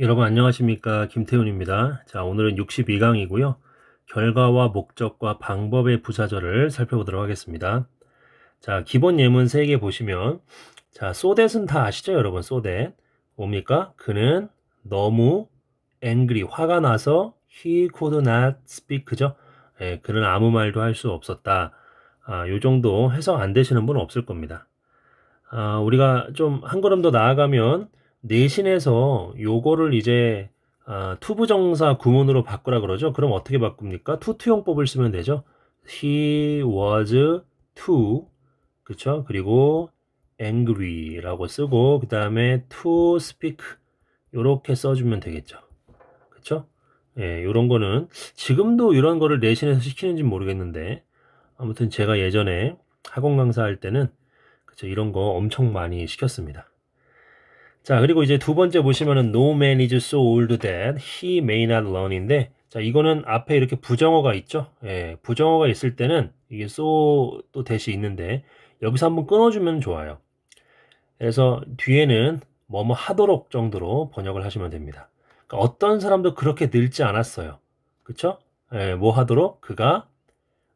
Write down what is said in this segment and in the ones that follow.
여러분 안녕하십니까 김태훈입니다. 자 오늘은 62강이고요. 결과와 목적과 방법의 부사절을 살펴보도록 하겠습니다. 자 기본 예문 3개 보시면 자 소댓은 다 아시죠 여러분 소댓 뭡니까? 그는 너무 angry 화가 나서 he could not speak 죠 예, 그는 아무 말도 할 수 없었다. 아, 요 정도 해석 안 되시는 분은 없을 겁니다. 아, 우리가 좀 한 걸음 더 나아가면 내신에서 요거를 이제 아, 투부정사 구문으로 바꾸라 그러죠. 그럼 어떻게 바꿉니까? 투투용법을 쓰면 되죠. He was too 그쵸? 그리고 angry라고 쓰고 그 다음에 to speak 이렇게 써주면 되겠죠. 그쵸? 예, 요런 거는 지금도 이런 거를 내신에서 시키는지 모르겠는데 아무튼 제가 예전에 학원 강사할 때는 그쵸 이런 거 엄청 많이 시켰습니다. 자, 그리고 이제 두 번째 보시면은 no man is so old that he may not learn인데 자, 이거는 앞에 이렇게 부정어가 있죠. 예, 부정어가 있을 때는 이게 so 또 대시 있는데 여기서 한번 끊어주면 좋아요. 그래서 뒤에는 뭐뭐 하도록 정도로 번역을 하시면 됩니다. 그러니까 어떤 사람도 그렇게 늙지 않았어요. 그쵸? 예, 뭐 하도록 그가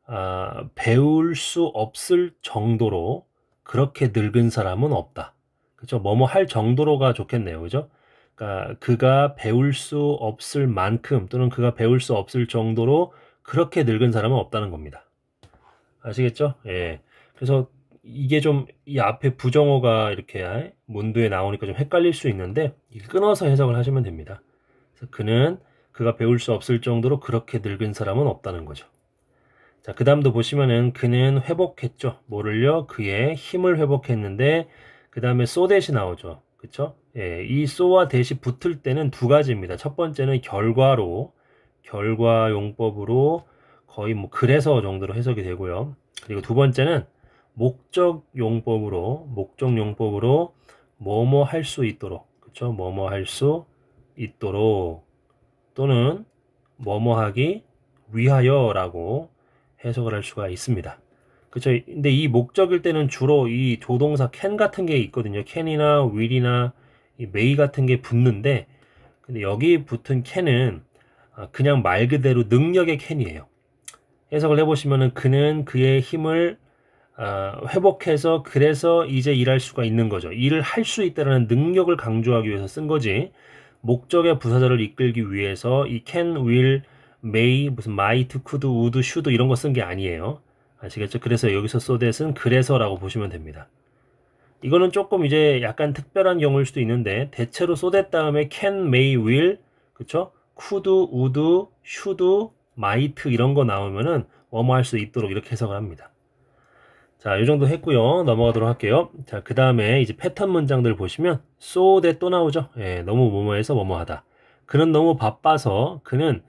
아, 배울 수 없을 정도로 그렇게 늙은 사람은 없다. 그죠? 렇 뭐뭐 할 정도로가 좋겠네요. 그죠? 그러니까 그가 배울 수 없을 만큼 또는 그가 배울 수 없을 정도로 그렇게 늙은 사람은 없다는 겁니다. 아시겠죠? 예. 그래서 이게 좀 이 앞에 부정어가 이렇게 문두에 나오니까 좀 헷갈릴 수 있는데 끊어서 해석을 하시면 됩니다. 그래서 그는 그가 배울 수 없을 정도로 그렇게 늙은 사람은 없다는 거죠. 자, 그 다음도 보시면은 그는 회복했죠. 뭐를요? 그의 힘을 회복했는데 그 다음에 소댓이 나오죠. 그쵸? 예, 이 소와 대시 붙을 때는 두 가지입니다. 첫 번째는 결과로, 결과 용법으로 거의 뭐 그래서 정도로 해석이 되고요. 그리고 두 번째는 목적 용법으로, 목적 용법으로 뭐뭐 할 수 있도록, 그쵸? 뭐뭐 할 수 있도록, 또는 뭐뭐 하기 위하여 라고 해석을 할 수가 있습니다. 그렇죠. 근데 이 목적일 때는 주로 이 조동사 can 같은 게 있거든요. can이나 will이나 may 같은 게 붙는데 근데 여기 붙은 can은 아, 그냥 말 그대로 능력의 can이에요. 해석을 해보시면은 그는 그의 힘을 아, 회복해서 그래서 이제 일할 수가 있는 거죠. 일을 할 수 있다라는 능력을 강조하기 위해서 쓴 거지. 목적의 부사자를 이끌기 위해서 이 can, will, may, 무슨 might, could, would, should 이런 거 쓴 게 아니에요. 아시겠죠? 그래서 여기서 소댓은 그래서라고 보시면 됩니다. 이거는 조금 이제 약간 특별한 경우일 수도 있는데 대체로 소댓 다음에 can, may, will, 그쵸? could, would, should, might 이런 거 나오면은 뭐뭐 할수 있도록 이렇게 해석을 합니다. 자, 이 정도 했고요. 넘어가도록 할게요. 자, 그 다음에 이제 패턴 문장들 보시면 so that 또 나오죠. 예, 너무 뭐뭐해서 뭐뭐하다. 그는 너무 바빠서 그는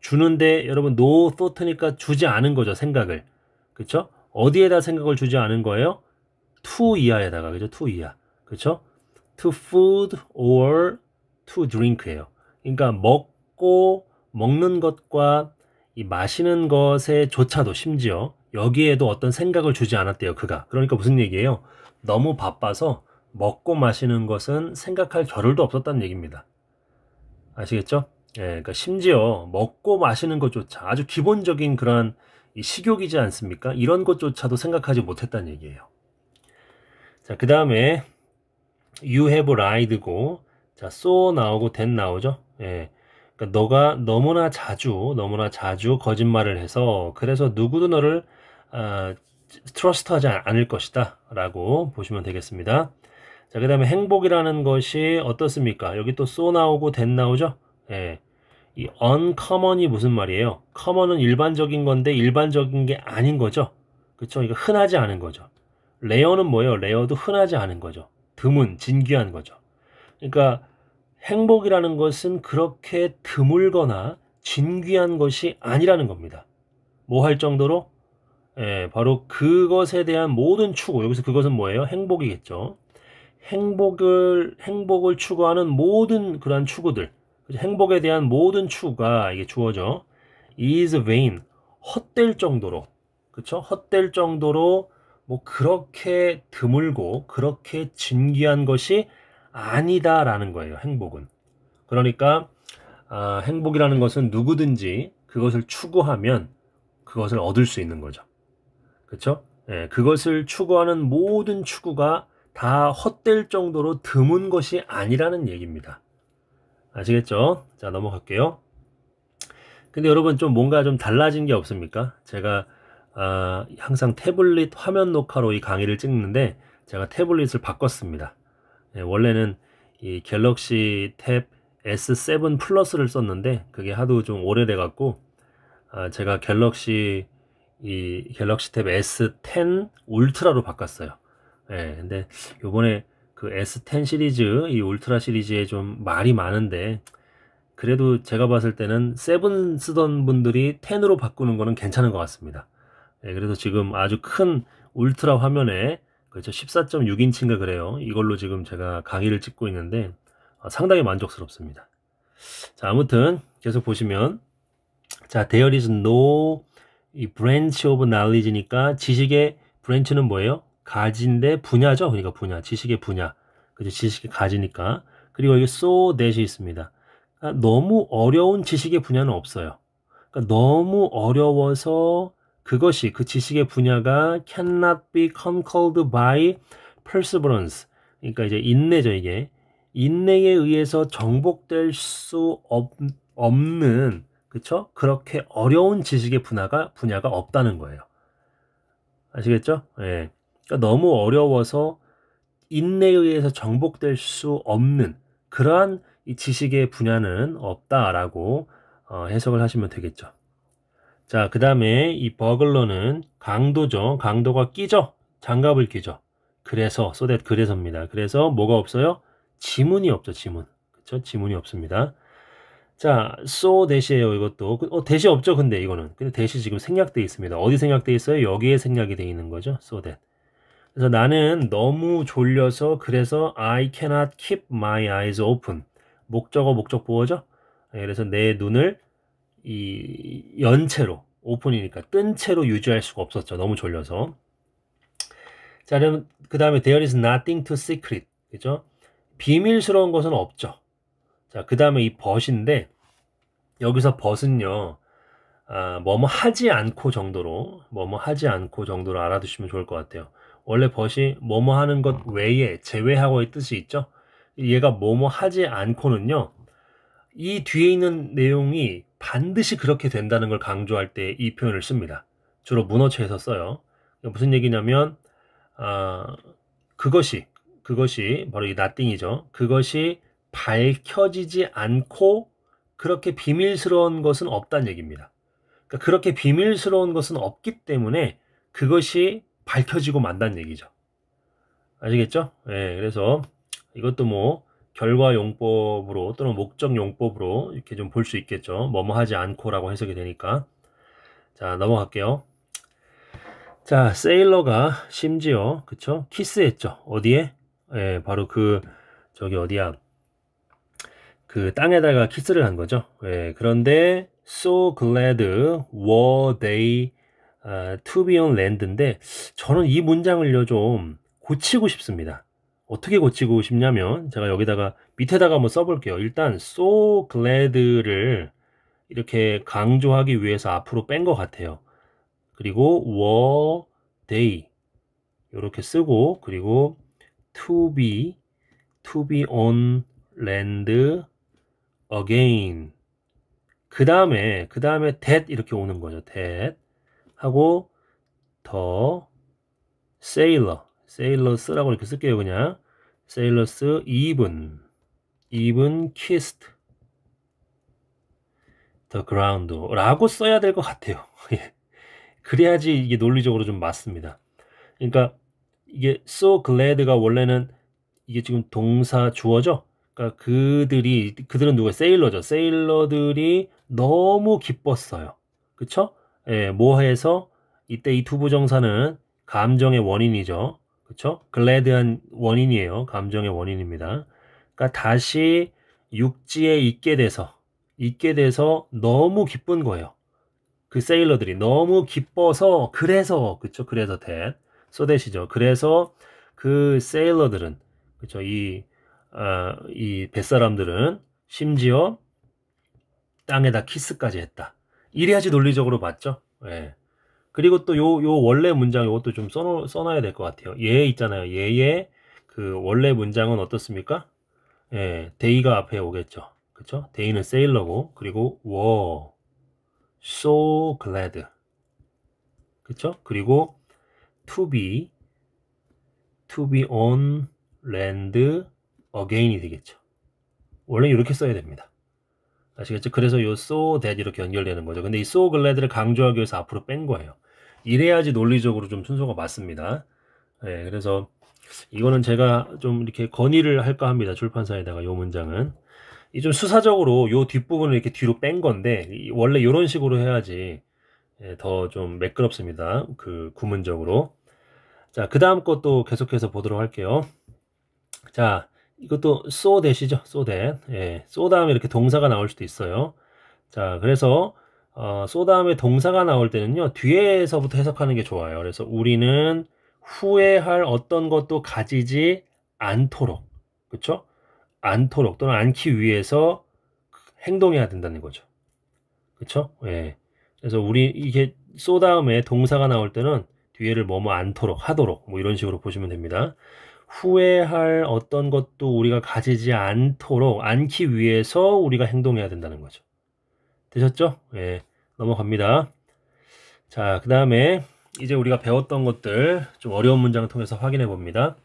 주는데 여러분 no thought니까 주지 않은 거죠 생각을 그쵸 어디에다 생각을 주지 않은 거예요? to 이하에다가 그죠? to 이하. 그쵸죠 to food or to drink예요. 그러니까 먹고 먹는 것과 이 마시는 것에 조차도 심지어 여기에도 어떤 생각을 주지 않았대요, 그가. 그러니까 무슨 얘기예요? 너무 바빠서 먹고 마시는 것은 생각할 겨를도 없었다는 얘기입니다. 아시겠죠? 예, 그러니까 심지어 먹고 마시는 것조차 아주 기본적인 그러한 식욕이지 않습니까? 이런 것조차도 생각하지 못했다는 얘기예요. 자, 그 다음에 you have ride고 자, so 나오고 t 나오죠? 예. 그러니까 너가 너무나 자주 너무나 자주 거짓말을 해서 그래서 누구도 너를 아, 트러스트하지 않을 것이다 라고 보시면 되겠습니다. 자, 그 다음에 행복이라는 것이 어떻습니까? 여기 또 so 나오고 t 나오죠? 예. 이 uncommon이 무슨 말이에요? common은 일반적인 건데 일반적인 게 아닌 거죠. 그쵸 이거 흔하지 않은 거죠. 레어는 뭐예요? 레어도 흔하지 않은 거죠. 드문, 진귀한 거죠. 그러니까 행복이라는 것은 그렇게 드물거나 진귀한 것이 아니라는 겁니다. 뭐 할 정도로? 예, 바로 그것에 대한 모든 추구. 여기서 그것은 뭐예요? 행복이겠죠. 행복을 행복을 추구하는 모든 그러한 추구들. 행복에 대한 모든 추가 구 이게 주어져 is vain 헛될 정도로 그쵸 헛될 정도로 뭐 그렇게 드물고 그렇게 진귀한 것이 아니다라는 거예요 행복은 그러니까 아, 행복이라는 것은 누구든지 그것을 추구하면 그것을 얻을 수 있는 거죠 그쵸 예, 그것을 추구하는 모든 추구가 다 헛될 정도로 드문 것이 아니라는 얘기입니다 아시겠죠? 자, 넘어갈게요. 근데 여러분 좀 뭔가 좀 달라진 게 없습니까? 제가 아, 항상 태블릿 화면 녹화로 이 강의를 찍는데 제가 태블릿을 바꿨습니다. 예, 원래는 이 갤럭시 탭 S7 플러스를 썼는데 그게 하도 좀 오래돼 갖고 아, 제가 갤럭시 이 갤럭시 탭 S10 울트라로 바꿨어요. 예, 근데 요번에 그 S10 시리즈, 이 울트라 시리즈에 좀 말이 많은데 그래도 제가 봤을 때는 세븐 쓰던 분들이 10으로 바꾸는 거는 괜찮은 것 같습니다. 네, 그래서 지금 아주 큰 울트라 화면에 그렇죠 14.6인치인가 그래요. 이걸로 지금 제가 강의를 찍고 있는데 아, 상당히 만족스럽습니다. 자 아무튼 계속 보시면 자 there is no 이 branch of knowledge니까 지식의 브랜치는 뭐예요? 가지인데 분야죠. 그러니까 분야, 지식의 분야. 그죠? 지식의 가지니까. 그리고 여기 so t h 이 있습니다. 그러니까 너무 어려운 지식의 분야는 없어요. 그러니까 너무 어려워서 그것이 그 지식의 분야가 cannot be conquered by perseverance. 그러니까 이제 인내죠 이게 인내에 의해서 정복될 수 없, 없는 그쵸? 그렇게 어려운 지식의 분야가 분야가 없다는 거예요. 아시겠죠? 예. 그러니까 너무 어려워서 인내에 의해서 정복될 수 없는 그러한 이 지식의 분야는 없다라고 어, 해석을 하시면 되겠죠. 자, 그 다음에 이 버글러는 강도죠. 강도가 끼죠. 장갑을 끼죠. 그래서, 소댓 so 그래서입니다. 그래서 뭐가 없어요? 지문이 없죠, 지문. 그쵸? 지문이 없습니다. 자, so 대시예요, 이것도. 그, 어, 대시 없죠, 근데 이거는. 근데 대시 지금 생략되어 있습니다. 어디 생략되어 있어요? 여기에 생략이 돼 있는 거죠, so 그래서 나는 너무 졸려서 그래서 I cannot keep my eyes open. 목적어 목적 보호죠. 예, 그래서 내 눈을 이 연체로 오픈이니까 뜬 채로 유지할 수가 없었죠. 너무 졸려서. 자, 그럼 그 다음에 there is nothing to secret. 그죠? 비밀스러운 것은 없죠. 자, 그 다음에 이 벗인데 여기서 벗은요. 아, 뭐뭐 하지 않고 정도로 뭐 뭐 하지 않고 정도로 알아두시면 좋을 것 같아요. 원래 벗이 뭐뭐 하는 것 외에 제외하고의 뜻이 있죠. 얘가 뭐뭐 하지 않고는요. 이 뒤에 있는 내용이 반드시 그렇게 된다는 걸 강조할 때 이 표현을 씁니다. 주로 문어체에서 써요. 그러니까 무슨 얘기냐면 아, 그것이 그것이 바로 이 나띵이죠. 그것이 밝혀지지 않고 그렇게 비밀스러운 것은 없다는 얘기입니다. 그러니까 그렇게 비밀스러운 것은 없기 때문에 그것이 밝혀지고 만다는 얘기죠. 아시겠죠? 예, 그래서 이것도 뭐 결과 용법으로 또는 목적 용법으로 이렇게 좀 볼 수 있겠죠. 뭐뭐 하지 않고라고 해석이 되니까. 자, 넘어갈게요. 자, 세일러가 심지어 그쵸? 키스했죠. 어디에? 예, 바로 그 저기 어디야? 그 땅에다가 키스를 한 거죠. 예, 그런데 so glad were they 아, to be on land인데 저는 이 문장을요 좀 고치고 싶습니다. 어떻게 고치고 싶냐면 제가 여기다가 밑에다가 한번 써볼게요. 일단 so glad를 이렇게 강조하기 위해서 앞으로 뺀 것 같아요. 그리고 were they 이렇게 쓰고 그리고 to be to be on land again 그 다음에 그 다음에 that 이렇게 오는 거죠. that 하고 더 세일러 세일러스라고 이렇게 쓸게요 그냥 세일러스 even even kissed the ground 라고 써야 될 것 같아요 예. 그래야지 이게 논리적으로 좀 맞습니다 그러니까 이게 so glad가 원래는 이게 지금 동사 주어죠 그러니까 그들이 그들은 누가 세일러죠 세일러들이 너무 기뻤어요 그쵸 예, 모해서 뭐 이때 이 투부정사는 감정의 원인이죠. 그렇죠? 글래드한 원인이에요. 감정의 원인입니다. 그러니까 다시 육지에 있게 돼서 있게 돼서 너무 기쁜 거예요. 그 세일러들이 너무 기뻐서 그래서 그렇죠? 그래서 대소대시죠 그래서 그 세일러들은 그렇죠? 이이 아, 뱃사람들은 심지어 땅에다 키스까지 했다. 이래야지 논리적으로 맞죠? 예. 그리고 또 요, 요 원래 문장 요것도 좀 써 써놔야 될 것 같아요. 예 있잖아요. 예의 그 원래 문장은 어떻습니까? 예, 데이가 앞에 오겠죠. 그쵸? 데이는 세일러고, 그리고 워, so glad. 그쵸? 그리고 to be, to be on land again이 되겠죠. 원래 이렇게 써야 됩니다. 아시겠죠? 그래서 요 so that 이렇 연결되는 거죠. 근데 이 so glad를 강조하기 위해서 앞으로 뺀 거예요. 이래야지 논리적으로 좀 순서가 맞습니다. 네, 그래서 이거는 제가 좀 이렇게 건의를 할까 합니다. 출판사에다가 요 문장은. 이 좀 수사적으로 요 뒷부분을 이렇게 뒤로 뺀 건데, 원래 요런 식으로 해야지 예, 더좀 매끄럽습니다. 그 구문적으로. 자, 그 다음 것도 계속해서 보도록 할게요. 자, 이것도 so 시죠 s 대. t 예, s 다음에 이렇게 동사가 나올 수도 있어요. 자, 그래서 어, s 다음에 동사가 나올 때는요. 뒤에서부터 해석하는 게 좋아요. 그래서 우리는 후회할 어떤 것도 가지지 않도록. 그렇죠? 않도록 또는 않기 위해서 행동해야 된다는 거죠. 그렇죠? 예. 그래서 우리 이게 s 다음에 동사가 나올 때는 뒤에를 뭐뭐 않도록 하도록 뭐 이런 식으로 보시면 됩니다. 후회할 어떤 것도 우리가 가지지 않도록 않기 위해서 우리가 행동해야 된다는 거죠. 되셨죠? 예. 넘어갑니다. 자, 그 다음에 이제 우리가 배웠던 것들 좀 어려운 문장을 통해서 확인해 봅니다.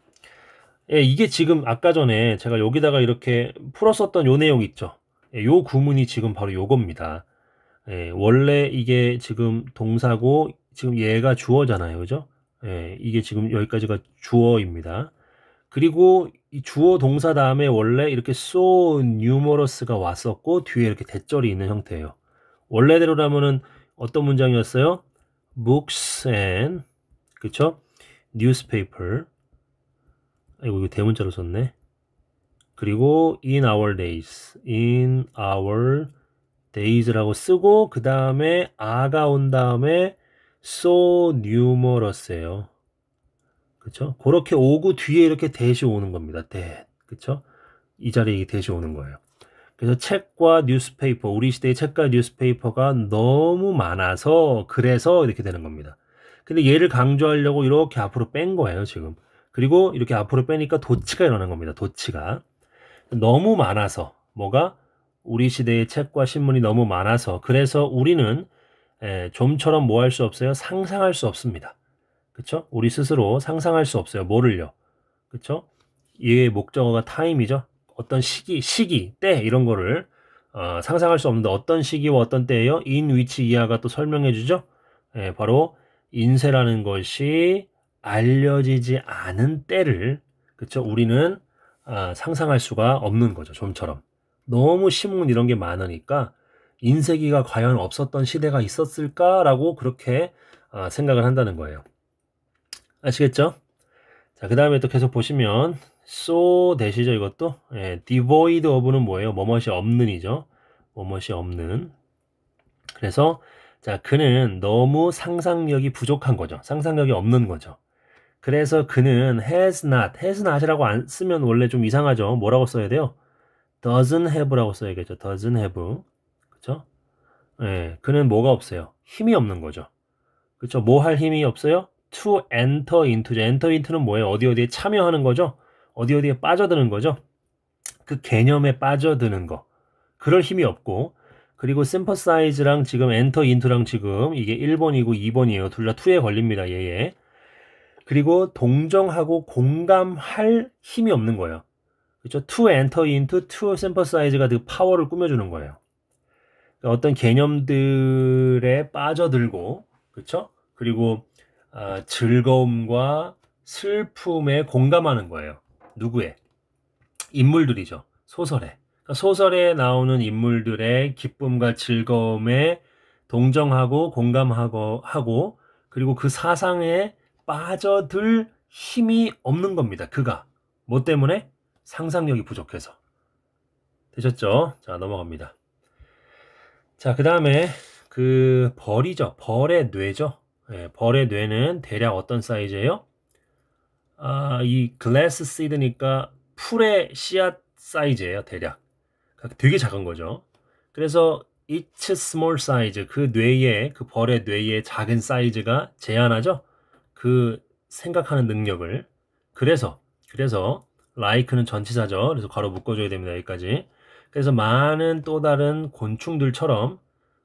예, 이게 지금 아까 전에 제가 여기다가 이렇게 풀었었던 요 내용 있죠. 예, 요 구문이 지금 바로 요겁니다. 예, 원래 이게 지금 동사고 지금 얘가 주어잖아요. 그죠? 예, 이게 지금 여기까지가 주어입니다. 그리고 이 주어 동사 다음에 원래 이렇게 so numerous가 왔었고 뒤에 이렇게 대절이 있는 형태예요. 원래대로라면은 어떤 문장이었어요? books and 그쵸? newspaper 아이고 이거 대문자로 썼네. 그리고 in our days, in our days라고 쓰고 그 다음에 아가 온 다음에 so numerous예요. 그렇죠? 그렇게 오고 뒤에 이렇게 대시 오는 겁니다. 대. 그쵸이 자리에 대시 오는 거예요. 그래서 책과 뉴스페이퍼, 우리 시대의 책과 뉴스페이퍼가 너무 많아서 그래서 이렇게 되는 겁니다. 근데 얘를 강조하려고 이렇게 앞으로 뺀 거예요, 지금. 그리고 이렇게 앞으로 빼니까 도치가 일어난 겁니다. 도치가. 너무 많아서 뭐가 우리 시대의 책과 신문이 너무 많아서 그래서 우리는 좀처럼 뭐 할 수 없어요? 상상할 수 없습니다. 그쵸? 우리 스스로 상상할 수 없어요. 뭐를요? 그쵸? 이의 목적어가 타임이죠. 어떤 시기, 시기, 때 이런 거를 어, 상상할 수 없는데 어떤 시기와 어떤 때예요? 인 위치 이하가 또 설명해 주죠. 예, 바로 인쇄라는 것이 알려지지 않은 때를 그쵸? 우리는 아, 상상할 수가 없는 거죠. 좀처럼 너무 심문 이런 게 많으니까 인쇄기가 과연 없었던 시대가 있었을까라고 그렇게 아, 생각을 한다는 거예요. 아시겠죠? 자, 그 다음에 또 계속 보시면 so 대시죠 이것도 예, devoid of는 뭐예요? 뭐뭇이 없는이죠. 뭐뭇이 없는. 그래서 자 그는 너무 상상력이 부족한 거죠. 상상력이 없는 거죠. 그래서 그는 has not, has not이라고 안 쓰면 원래 좀 이상하죠. 뭐라고 써야 돼요? doesn't have라고 써야겠죠. doesn't have. 그쵸? 예, 그는 뭐가 없어요? 힘이 없는 거죠. 그쵸? 뭐 할 힘이 없어요? to enter into. enter into는 뭐예요? 어디 어디에 참여하는 거죠? 어디 어디에 빠져드는 거죠? 그 개념에 빠져드는 거. 그럴 힘이 없고 그리고 심퍼사이즈랑 지금 엔터 인투랑 지금 이게 1번이고 2번이에요. 둘 다 투에 걸립니다. 얘에. 그리고 동정하고 공감할 힘이 없는 거예요. 그렇죠? to enter into, to s y n t h i z e 가그 파워를 꾸며주는 거예요. 그러니까 어떤 개념들에 빠져들고, 그렇죠? 그리고 어, 즐거움과 슬픔에 공감하는 거예요. 누구의? 인물들이죠. 소설에. 그러니까 소설에 나오는 인물들의 기쁨과 즐거움에 동정하고 공감하고 하고 그리고 그 사상에 빠져들 힘이 없는 겁니다. 그가. 뭐 때문에? 상상력이 부족해서. 되셨죠? 자, 넘어갑니다. 자, 그 다음에 그 벌이죠. 벌의 뇌죠. 예, 벌의 뇌는 대략 어떤 사이즈예요? 아, 이 글래스 시드니까 풀의 씨앗 사이즈예요, 대략. 그러니까 되게 작은 거죠. 그래서 its small size 그 뇌의 그 벌의 뇌의 작은 사이즈가 제한하죠. 그 생각하는 능력을 그래서 그래서 like는 전치사죠. 그래서 괄호 묶어줘야 됩니다. 여기까지. 그래서 많은 또 다른 곤충들처럼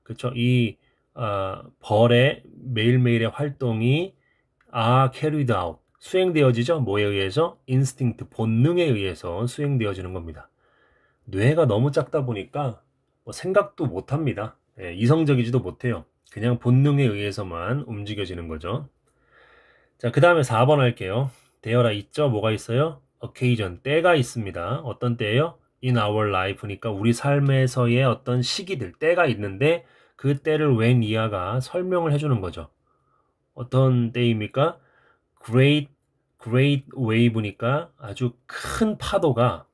그쵸 이 어, 벌의 매일매일의 활동이 아캐 e c a r r 수행되어지죠. 뭐에 의해서? 인스팅트, 본능에 의해서 수행되어지는 겁니다. 뇌가 너무 작다 보니까 뭐 생각도 못합니다. 예, 이성적이지도 못해요. 그냥 본능에 의해서만 움직여지는 거죠. 자, 그 다음에 4번 할게요. 대열라 있죠? 뭐가 있어요? occasion, 때가 있습니다. 어떤 때예요? in our life니까 우리 삶에서의 어떤 시기들, 때가 있는데 그 때를 웬 이하가 설명을 해주는 거죠. 어떤 때입니까? Great, Great Wave니까 아주 큰 파도가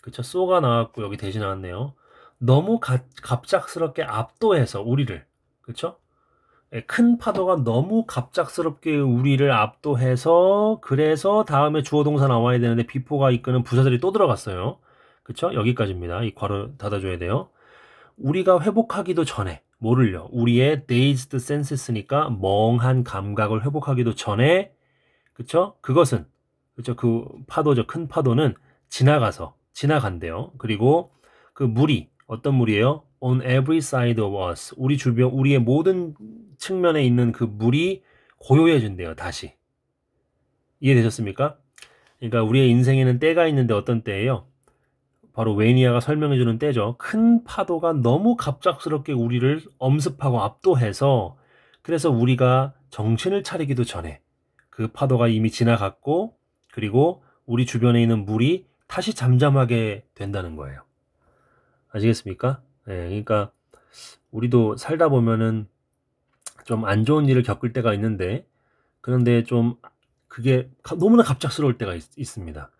그쵸 쏘가 나왔고 여기 대신 나왔네요. 너무 가, 갑작스럽게 압도해서 우리를 그쵸? 예, 큰 파도가 너무 갑작스럽게 우리를 압도해서 그래서 다음에 주어 동사 나와야 되는데 비포가 이끄는 부사들이또 들어갔어요. 그쵸? 여기까지입니다. 이 괄호 닫아줘야 돼요. 우리가 회복하기도 전에 모를려 우리의 dazed senses니까 멍한 감각을 회복하기도 전에 그쵸? 그것은 그쵸? 그 파도죠. 큰 파도는 지나가서 지나간대요. 그리고 그 물이 어떤 물이에요? On every side of us. 우리 주변 우리의 모든 측면에 있는 그 물이 고요해 진대요 다시 이해되셨습니까? 그러니까 우리의 인생에는 때가 있는데 어떤 때예요? 바로 웨니아가 설명해주는 때죠. 큰 파도가 너무 갑작스럽게 우리를 엄습하고 압도해서 그래서 우리가 정신을 차리기도 전에 그 파도가 이미 지나갔고 그리고 우리 주변에 있는 물이 다시 잠잠하게 된다는 거예요. 아시겠습니까? 예, 네, 그러니까 우리도 살다 보면은 좀 안 좋은 일을 겪을 때가 있는데 그런데 좀 그게 너무나 갑작스러울 때가 있, 습니다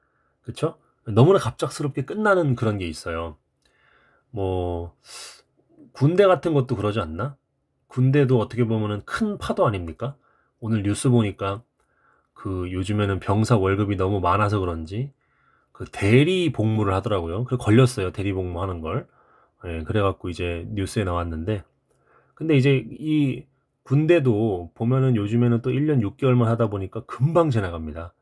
그렇죠? 너무나 갑작스럽게 끝나는 그런 게 있어요. 뭐, 군대 같은 것도 그러지 않나? 군대도 어떻게 보면큰 파도 아닙니까? 오늘 뉴스 보니까 그 요즘에는 병사 월급이 너무 많아서 그런지 그 대리 복무를 하더라고요. 그래 걸렸어요. 대리 복무하는 걸. 예, 그래갖고 이제 뉴스에 나왔는데. 근데 이제 이 군대도 보면은 요즘에는 또 1년 6개월만 하다 보니까 금방 지나갑니다.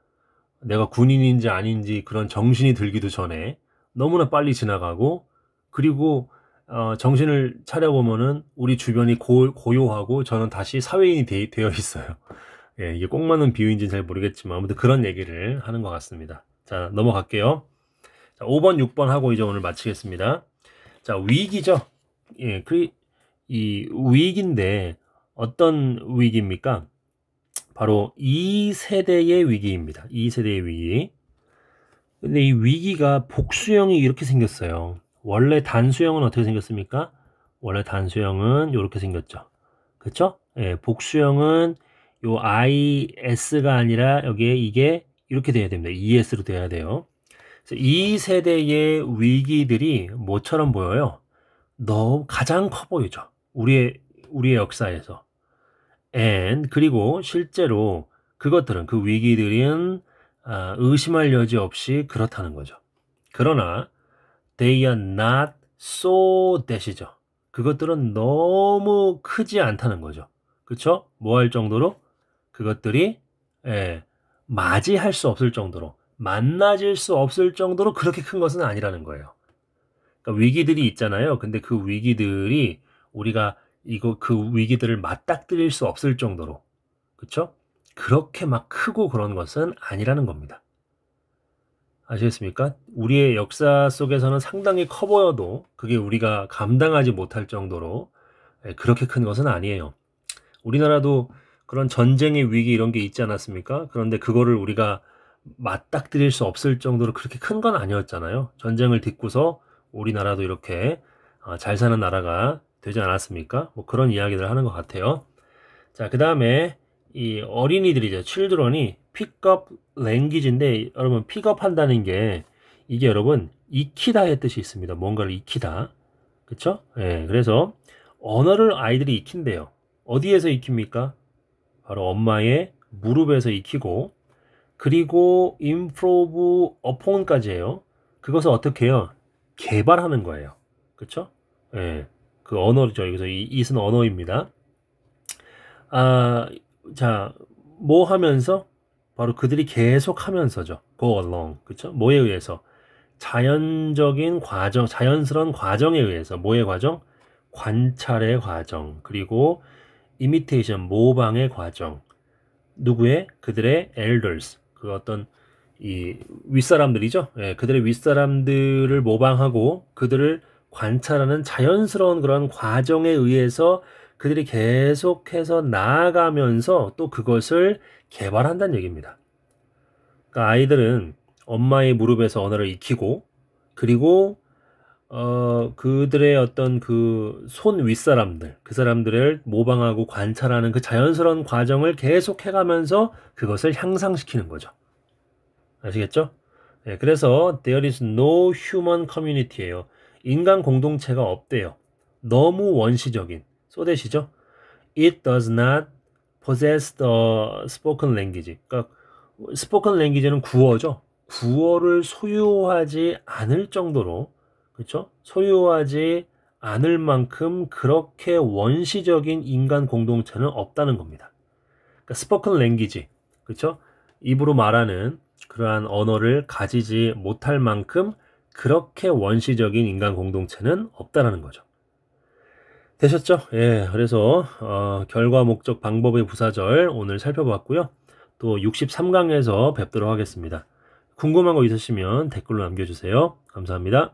내가 군인인지 아닌지 그런 정신이 들기도 전에 너무나 빨리 지나가고 그리고 어, 정신을 차려보면은 우리 주변이 고, 고요하고 저는 다시 사회인이 되, 어 있어요. 예, 이게 꼭 맞는 비유인지는 잘 모르겠지만 아무튼 그런 얘기를 하는 것 같습니다. 자, 넘어갈게요. 자, 5번, 6번 하고 이제 오늘 마치겠습니다. 자, 위기죠. 예, 그, 이 위기인데 어떤 위기입니까? 바로 이 세대의 위기입니다. 이 세대의 위기. 근데 이 위기가 복수형이 이렇게 생겼어요. 원래 단수형은 어떻게 생겼습니까? 원래 단수형은 이렇게 생겼죠. 그쵸? 예, 복수형은 요 IS가 아니라 여기에 이게 이렇게 돼야 됩니다. ES로 돼야 돼요. 이 세대의 위기들이 뭐처럼 보여요? 너무 가장 커 보이죠. 우리의 우리의 역사에서 and 그리고 실제로 그것들은 그 위기들은 아, 의심할 여지 없이 그렇다는 거죠. 그러나 they are not so that이죠. 그것들은 너무 크지 않다는 거죠. 그쵸? 뭐 할 정도로? 그것들이 예, 맞이할 수 없을 정도로 만나질 수 없을 정도로 그렇게 큰 것은 아니라는 거예요. 그러니까 위기들이 있잖아요. 근데 그 위기들이 우리가 이거 그 위기들을 맞닥뜨릴 수 없을 정도로 그렇죠? 그렇게 막 크고 그런 것은 아니라는 겁니다. 아시겠습니까? 우리의 역사 속에서는 상당히 커 보여도 그게 우리가 감당하지 못할 정도로 예, 그렇게 큰 것은 아니에요. 우리나라도 그런 전쟁의 위기 이런 게 있지 않았습니까? 그런데 그거를 우리가 맞닥뜨릴 수 없을 정도로 그렇게 큰 건 아니었잖아요. 전쟁을 딛고서 우리나라도 이렇게 어, 잘 사는 나라가 되지 않았습니까? 뭐 그런 이야기를 하는 것 같아요. 자, 그 다음에 이 어린이들이죠. 칠드런이 픽업 랭귀지인데 여러분 픽업한다는 게 이게 여러분 익히다의 뜻이 있습니다. 뭔가를 익히다. 그쵸? 예, 그래서 언어를 아이들이 익힌대요. 어디에서 익힙니까? 바로 엄마의 무릎에서 익히고 그리고 improve upon 까지 해요. 그것을 어떻게 해요? 개발하는 거예요. 그쵸? 예. 그 언어죠. 여기서 이이 s 는 언어입니다. 아, 자, 뭐 하면서 바로 그들이 계속 하면서죠. go along. 그쵸 뭐에 의해서 자연적인 과정, 자연스러운 과정에 의해서 뭐의 과정? 관찰의 과정, 그리고 이미테이션 모방의 과정. 누구의 그들의 elders. 그 어떤 이 윗사람들이죠. 예, 그들의 윗사람들을 모방하고 그들을 관찰하는 자연스러운 그런 과정에 의해서 그들이 계속해서 나아가면서 또 그것을 개발한다는 얘기입니다. 그러니까 아이들은 엄마의 무릎에서 언어를 익히고 그리고 어, 그들의 어떤 그손 윗사람들, 그 사람들을 모방하고 관찰하는 그 자연스러운 과정을 계속 해가면서 그것을 향상시키는 거죠. 아시겠죠? 네, 그래서 there is no human community예요. 인간 공동체가 없대요. 너무 원시적인 소대시죠? It does not possess the spoken language. 그러니까 spoken language는 구어죠. 구어를 소유하지 않을 정도로 그렇죠? 소유하지 않을 만큼 그렇게 원시적인 인간 공동체는 없다는 겁니다. 그러니까 language. 그렇죠? 입으로 말하는 그러한 언어를 가지지 못할 만큼 그렇게 원시적인 인간 공동체는 없다라는 거죠. 되셨죠? 예, 그래서 어, 결과, 목적, 방법의 부사절 오늘 살펴봤고요. 또 63강에서 뵙도록 하겠습니다. 궁금한 거 있으시면 댓글로 남겨주세요. 감사합니다.